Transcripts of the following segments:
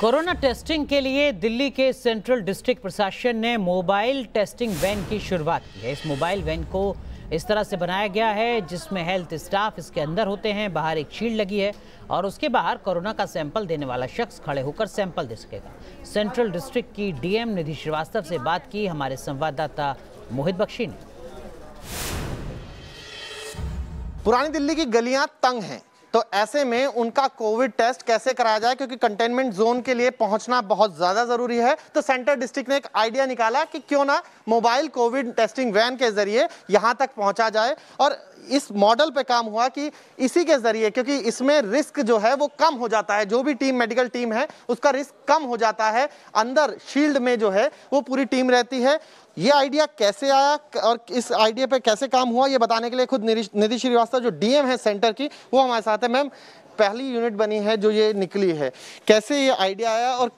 corona testing के लिए दिल्ली के सेंट्रल डिस्ट्रिक्ट प्रशासन ने मोबाइल टेस्टिंग वैन की शुरुआत की है इस मोबाइल वैन को इस तरह से बनाया गया है जिसमें हेल्थ स्टाफ इसके अंदर होते हैं बाहर एक शील्ड लगी है और उसके बाहर कोरोना का सैंपल देने वाला शख्स खड़े होकर सैंपल दे सकेगा सेंट्रल डिस्ट्रिक्ट की डीएम निधि श्रीवास्तव से बात की हमारे संवाददाता मोहित बख्शी ने पुरानी दिल्ली की गलियां तंग हैं तो ऐसे में उनका कोविड टेस्ट कैसे कराया जाए क्योंकि कंटेनमेंट जोन के लिए पहुंचना बहुत ज़्यादा ज़रूरी है तो सेंट्रल डिस्ट्रिक्ट ने एक आइडिया निकाला कि क्यों ना मोबाइल कोविड टेस्टिंग वैन के जरिए यहां तक पहुंचा जाए और इस मॉडल पे काम हुआ कि इसी के जरिए क्योंकि इसमें रिस्क जो है वो कम हो जाता है जो भी टीम मेडिकल टीम है उसका रिस्क कम हो जाता है अंदर शील्ड में जो है वो पूरी टीम रहती है ये आइडिया कैसे आया और इस आइडिया पे कैसे काम हुआ ये बताने के लिए खुद निधि श्रीवास्तव जो डीएम है सेंटर की वो हमारे साथ है मैम पहली यूनिट बनी है जो ये निकली है कैसे ये आइडिया आया और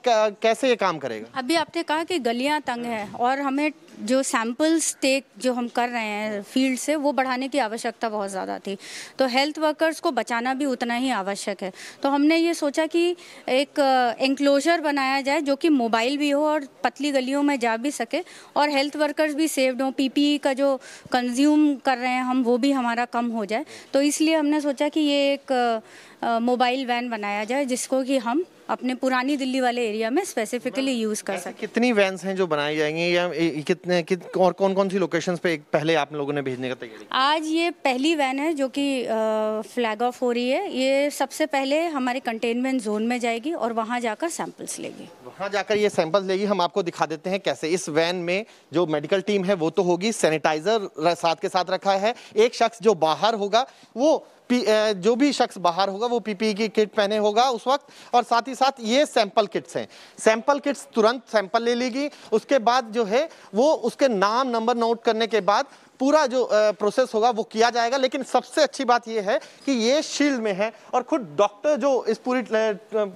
कैसे ये काम करेगा अभी आपने कहा कि गलियां तंग है और हमें जो सैम्पल्स टेक जो हम कर रहे हैं फील्ड से वो बढ़ाने की आवश्यकता बहुत ज़्यादा थी तो हेल्थ वर्कर्स को बचाना भी उतना ही आवश्यक है तो हमने ये सोचा कि एक एंक्लोजर uh, बनाया जाए जो कि मोबाइल भी हो और पतली गलियों में जा भी सके और हेल्थ वर्कर्स भी सेव्ड हों पी e का जो कंज्यूम कर रहे हैं हम वो भी हमारा कम हो जाए तो इसलिए हमने सोचा कि ये एक uh, मोबाइल वैन बनाया जाए जिसको कि हम अपने पुरानी दिल्ली वाले एरिया में स्पेसिफिकली यूज कर सकते कितनी वैंस हैं जो बनाई जाएंगी या कितने कित, और कौन कौन सी लोकेशन पे पहले आप लोगों ने भेजने का तैयारी आज ये पहली वैन है जो कि फ्लैग ऑफ हो रही है ये सबसे पहले हमारे कंटेनमेंट जोन में जाएगी और वहाँ जाकर सैंपल्स लेगी वहाँ जाकर ये सैंपल्स लेगी हम आपको दिखा देते हैं कैसे इस वैन में जो मेडिकल टीम है वो तो होगी सैनिटाइजर साथ के साथ रखा है एक शख्स जो बाहर होगा वो जो भी शख्स बाहर होगा वो पीपीई e की किट पहने होगा उस वक्त और साथ ही साथ ये सैंपल किट्स हैं सैंपल किट्स तुरंत सैंपल ले लेगी उसके बाद जो है वो उसके नाम नंबर नोट करने के बाद पूरा जो प्रोसेस होगा वो किया जाएगा लेकिन सबसे अच्छी बात ये है कि ये शील्ड में है और खुद डॉक्टर जो इस पूरी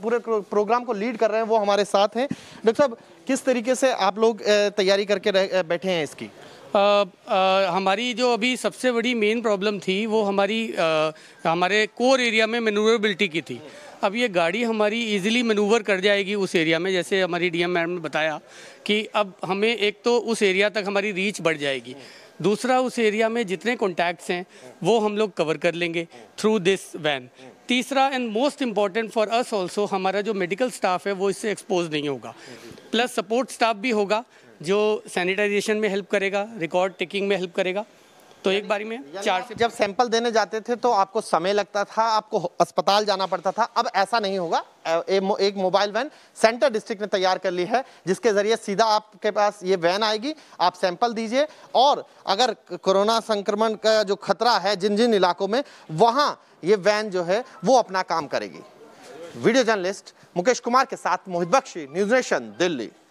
पूरे प्रोग्राम को लीड कर रहे हैं वो हमारे साथ हैं डॉक्टर साहब किस तरीके से आप लोग तैयारी करके बैठे हैं इसकी आ, आ, हमारी जो अभी सबसे बड़ी मेन प्रॉब्लम थी वो हमारी आ, हमारे कोर एरिया में मेनोरेबिलिटी की थी अब ये गाड़ी हमारी इजीली मनूवर कर जाएगी उस एरिया में जैसे हमारी डीएम मैडम ने बताया कि अब हमें एक तो उस एरिया तक हमारी रीच बढ़ जाएगी दूसरा उस एरिया में जितने कॉन्टैक्ट्स हैं वो हम लोग कवर कर लेंगे थ्रू दिस वैन तीसरा and most important for us also हमारा जो मेडिकल स्टाफ है वो इससे एक्सपोज नहीं होगा प्लस सपोर्ट स्टाफ भी होगा जो सैनिटाइजेशन में हेल्प करेगा रिकॉर्ड टेकिंग में हेल्प करेगा तो एक बारी में चार से जब सैंपल देने जाते थे तो आपको समय लगता था आपको अस्पताल जाना पड़ता था अब ऐसा नहीं होगा एक मोबाइल वैन सेंटर डिस्ट्रिक्ट ने तैयार कर ली है जिसके जरिए सीधा आपके पास ये वैन आएगी आप सैंपल दीजिए और अगर कोरोना संक्रमण का जो खतरा है जिन जिन इलाकों में वहाँ ये वैन जो है वो अपना काम करेगी वीडियो जर्नलिस्ट मुकेश कुमार के साथ मोहित बख्शी न्यूज नेशन दिल्ली